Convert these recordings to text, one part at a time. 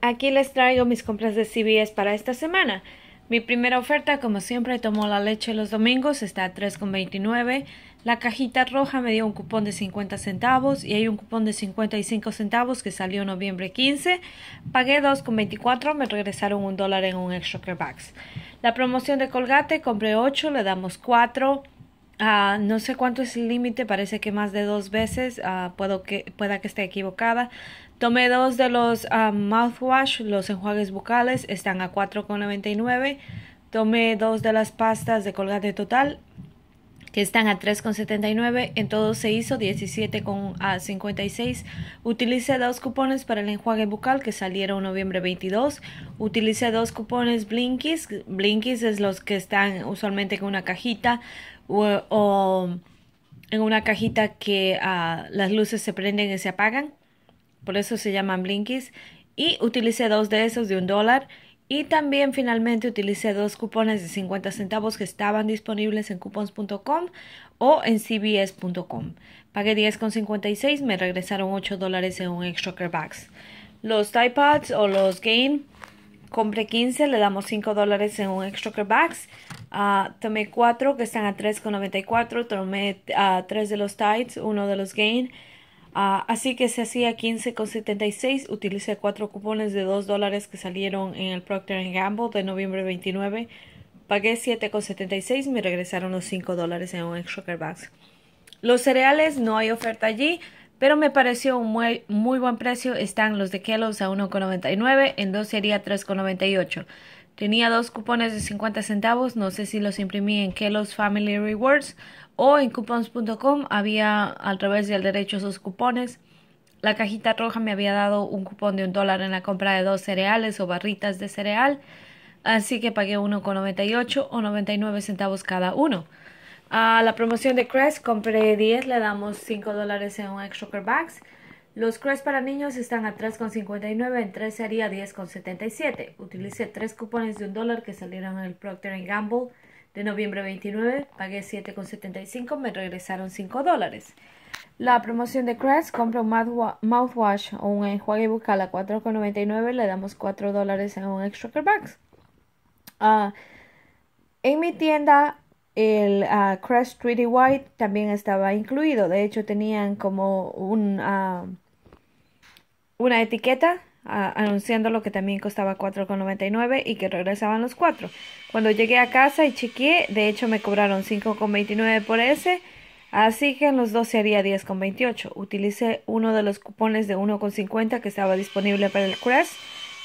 Aquí les traigo mis compras de CVS para esta semana. Mi primera oferta, como siempre, tomó la leche los domingos, está a 3,29. La cajita roja me dio un cupón de 50 centavos y hay un cupón de 55 centavos que salió noviembre 15. Pagué 2,24, me regresaron un dólar en un extra Bags La promoción de Colgate, compré 8, le damos 4. Ah, no sé cuánto es el límite, parece que más de dos veces, ah, puedo que, pueda que esté equivocada. Tomé dos de los ah, mouthwash, los enjuagues bucales, están a 4,99. Tomé dos de las pastas de colgate total, que están a 3,79, en todo se hizo con 17,56. Utilicé dos cupones para el enjuague bucal que salieron noviembre 22. Utilicé dos cupones Blinkies. Blinkies es los que están usualmente en una cajita o, en una cajita que a ah, las luces se prenden y se apagan. Por eso se llaman Blinkies. Y utilicé dos de esos de un dólar. Y también finalmente utilicé dos cupones de 50 centavos que estaban disponibles en coupons.com o en cbs.com. Pagué 10,56, me regresaron 8 dólares en un extra bags. Los Pods o los Gain, compré 15, le damos 5 dólares en un extra bags. Ah, tomé 4 que están a 3,94, tomé 3 ah, de los Tides, 1 de los Gain. Ah, así que se hacía 15,76. Utilicé cuatro cupones de 2 dólares que salieron en el Procter Gamble de noviembre 29. Pagué 7,76. Me regresaron los 5 dólares en un extra Box. Los cereales no hay oferta allí, pero me pareció un muy, muy buen precio. Están los de Kellogg's a 1,99. En dos sería 3,98. Tenía dos cupones de 50 centavos, no sé si los imprimí en Kellogg's Family Rewards o en coupons.com, había a través del derecho esos cupones. La cajita roja me había dado un cupón de un dólar en la compra de dos cereales o barritas de cereal, así que pagué uno con 1,98 o 99 centavos cada uno. A la promoción de Crest compré 10, le damos 5 dólares en un extra bags. Los Crest para niños están a $3.59, en 3 sería 10 Utilicé 3 cupones de un dólar que salieron en el Procter Gamble de noviembre 29, pagué $7.75, me regresaron 5 dólares. La promoción de Crest, compra un mouthwash o un enjuague bucal a 4,99, le damos 4 dólares en un extra box ah, en mi tienda el ah, Crest 3D White también estaba incluido. De hecho, tenían como un ah, una etiqueta anunciando lo que también costaba 4,99 y que regresaban los 4. Cuando llegué a casa y chequeé, de hecho me cobraron 5,29 por ese, así que en los dos haría 10,28. Utilicé uno de los cupones de 1,50 que estaba disponible para el Crest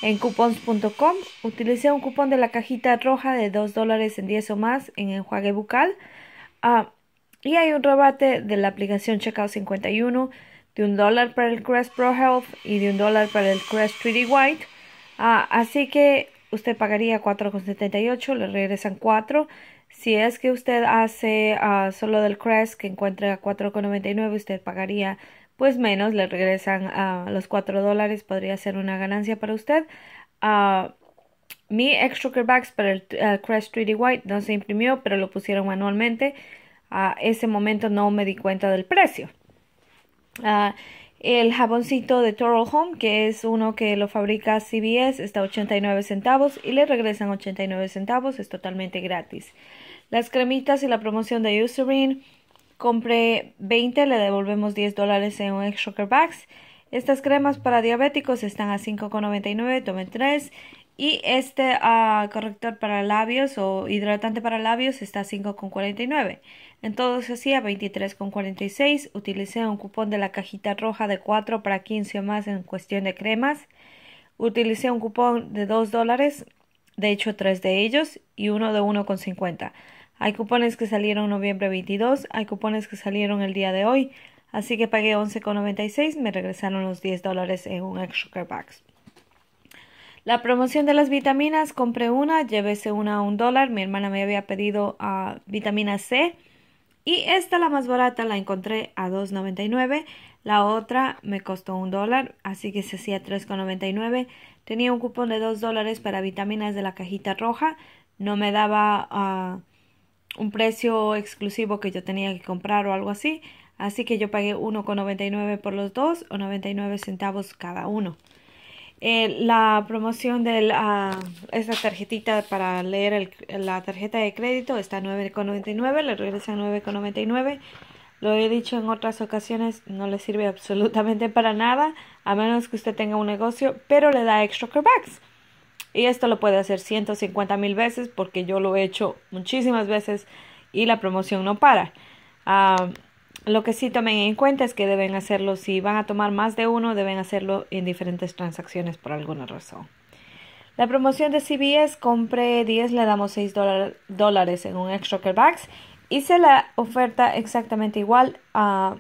en coupons.com. Utilicé un cupón de la cajita roja de 2 dólares en 10 o más en enjuague bucal. Ah, y hay un rebate de la aplicación Checkout 51 de un dólar para el Crest Pro Health y de un dólar para el Crest 3D White. Ah, así que usted pagaría 4,78, le regresan 4. Si es que usted hace ah, solo del Crest que encuentra 4,99, usted pagaría pues menos, le regresan ah, los 4 dólares, podría ser una ganancia para usted. mi extra Bags para el eh, Crest 3D White no se imprimió, pero lo pusieron manualmente. A ese momento no me di cuenta del precio. Ah, el jaboncito de Toro Home, que es uno que lo fabrica CBS, está a 89 centavos y le regresan 89 centavos, es totalmente gratis. Las cremitas y la promoción de Eucerin, compré 20, le devolvemos 10 dólares en un extra bags. Estas cremas para diabéticos están a 5,99, tomen 3 y este ah, corrector para labios o hidratante para labios está 5,49. En todo se hacía 23,46. Utilicé un cupón de la cajita roja de 4 para 15 o más en cuestión de cremas. Utilicé un cupón de 2 dólares, de hecho 3 de ellos, y uno de 1,50. Hay cupones que salieron noviembre 22, hay cupones que salieron el día de hoy, así que pagué 11,96, me regresaron los 10 dólares en un extra bucks. La promoción de las vitaminas, compré una, llévese una a un dólar. Mi hermana me había pedido ah, vitamina C. Y esta, la más barata, la encontré a $2.99. La otra me costó un dólar, así que se hacía $3.99. Tenía un cupón de dos dólares para vitaminas de la cajita roja. No me daba ah, un precio exclusivo que yo tenía que comprar o algo así. Así que yo pagué 1,99 por los dos o 99 centavos cada uno. Eh, la promoción de la, esta tarjetita para leer el, la tarjeta de crédito está 9,99, le regresa 9,99. Lo he dicho en otras ocasiones, no le sirve absolutamente para nada, a menos que usted tenga un negocio, pero le da extra callbacks. Y esto lo puede hacer 150 mil veces porque yo lo he hecho muchísimas veces y la promoción no para. Ah, lo que sí tomen en cuenta es que deben hacerlo, si van a tomar más de uno, deben hacerlo en diferentes transacciones por alguna razón. La promoción de CBS, compré 10, le damos 6 dólares en un extra bucks. Hice la oferta exactamente igual a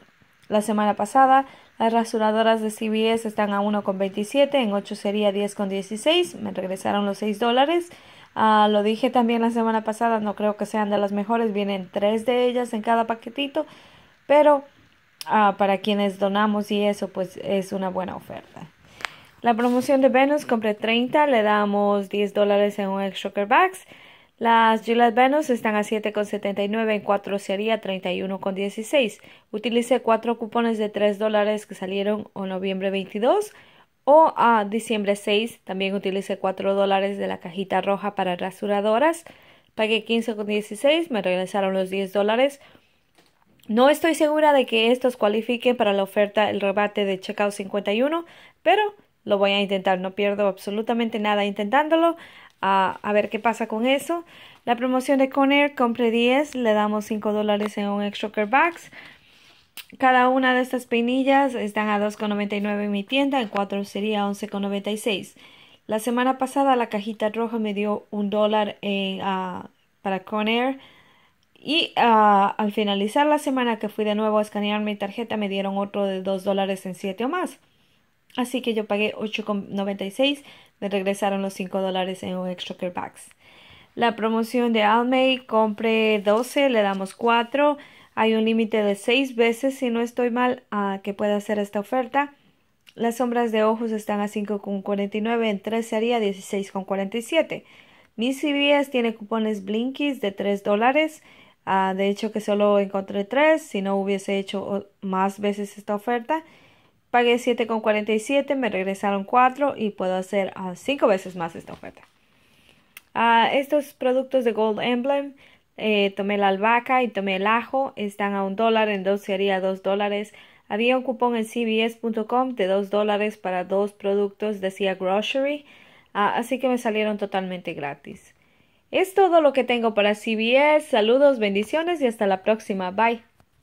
la semana pasada. Las rasuradoras de CBS están a 1,27, en 8 sería 10,16. Me regresaron los 6 dólares. Ah, lo dije también la semana pasada, no creo que sean de las mejores. Vienen 3 de ellas en cada paquetito pero ah, para quienes donamos y eso, pues es una buena oferta. La promoción de Venus, compré 30, le damos 10 dólares en un extra Bags. Las Gillette Venus están a 7,79, en 4 sería 31,16. Utilicé 4 cupones de 3 dólares que salieron en noviembre 22 o a diciembre 6. También utilicé 4 dólares de la cajita roja para rasuradoras. Pagué 15,16, me regresaron los 10 dólares. No estoy segura de que estos cualifiquen para la oferta el rebate de Checkout 51, pero lo voy a intentar. No pierdo absolutamente nada intentándolo. Ah, a ver qué pasa con eso. La promoción de Conair, compré 10, le damos 5 dólares en un extra Box. Cada una de estas peinillas están a 2,99 en mi tienda, en 4 sería 11,96. La semana pasada la cajita roja me dio un dólar en, ah, para Conair. Y ah, al finalizar la semana que fui de nuevo a escanear mi tarjeta me dieron otro de 2 dólares en 7 o más. Así que yo pagué 8,96, me regresaron los 5 en un extra Packs. La promoción de Almay, compré 12, le damos 4. Hay un límite de 6 veces, si no estoy mal, a que pueda hacer esta oferta. Las sombras de ojos están a 5,49, en 3 sería 16,47. Mi CBS tiene cupones Blinkies de 3 dólares. Ah, de hecho que solo encontré tres, si no hubiese hecho más veces esta oferta. Pagué 7,47, me regresaron cuatro y puedo hacer ah, cinco 5 veces más esta oferta. Ah, estos productos de Gold Emblem, eh, tomé la albahaca y tomé el ajo, están a un dólar, en dos sería dos dólares. Había un cupón en cbs.com de dos dólares para dos productos, decía grocery, así que me salieron totalmente gratis. Es todo lo que tengo para CBS. Saludos, bendiciones y hasta la próxima. Bye.